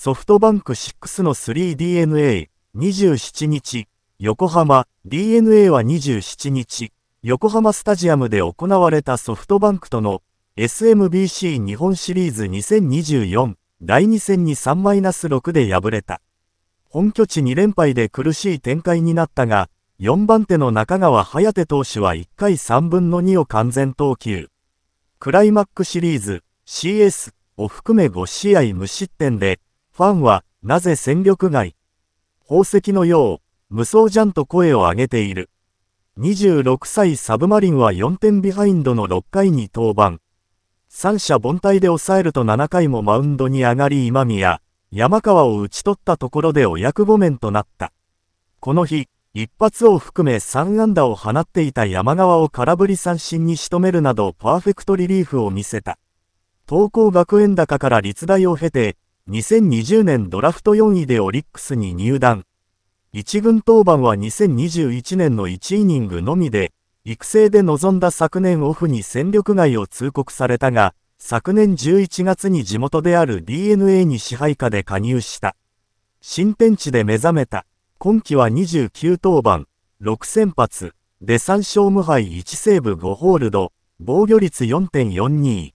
ソフトバンク6の 3DNA、27日、横浜、DNA は27日、横浜スタジアムで行われたソフトバンクとの SMBC 日本シリーズ2024第2戦に3-6で敗れた。本拠地2連敗で苦しい展開になったが、4番手の中川颯投手は1回3分の2を完全投球。クライマックシリーズ CS を含め5試合無失点でファンは、なぜ戦力外宝石のよう、無双じゃんと声を上げている。26歳サブマリンは4点ビハインドの6回に登板。三者凡退で抑えると7回もマウンドに上がり今宮、山川を打ち取ったところでお役御免となった。この日、一発を含め3安打を放っていた山川を空振り三振に仕留めるなどパーフェクトリリーフを見せた。東光学園高から立大を経て、2020年ドラフト4位でオリックスに入団。1軍登板は2021年の1イニングのみで、育成で臨んだ昨年オフに戦力外を通告されたが、昨年11月に地元である DNA に支配下で加入した。新天地で目覚めた。今季は29登板、6先発、で3勝無敗1セーブ5ホールド、防御率4.42。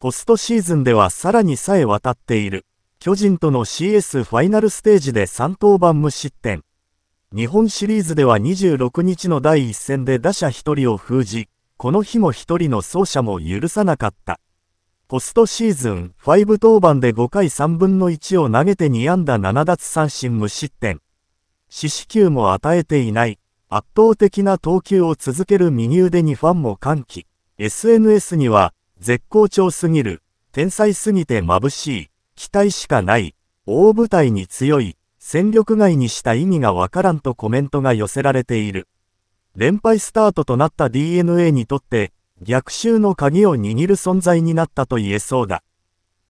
ポストシーズンではさらにさえ渡っている。巨人との CS ファイナルステージで3登板無失点。日本シリーズでは26日の第1戦で打者1人を封じ、この日も1人の走者も許さなかった。ポストシーズン5登板で5回3分の1を投げて2安打7奪三振無失点。四死球も与えていない、圧倒的な投球を続ける右腕にファンも歓喜。SNS には、絶好調すぎる、天才すぎて眩しい、期待しかない、大舞台に強い、戦力外にした意味がわからんとコメントが寄せられている。連敗スタートとなった DNA にとって、逆襲の鍵を握る存在になったと言えそうだ。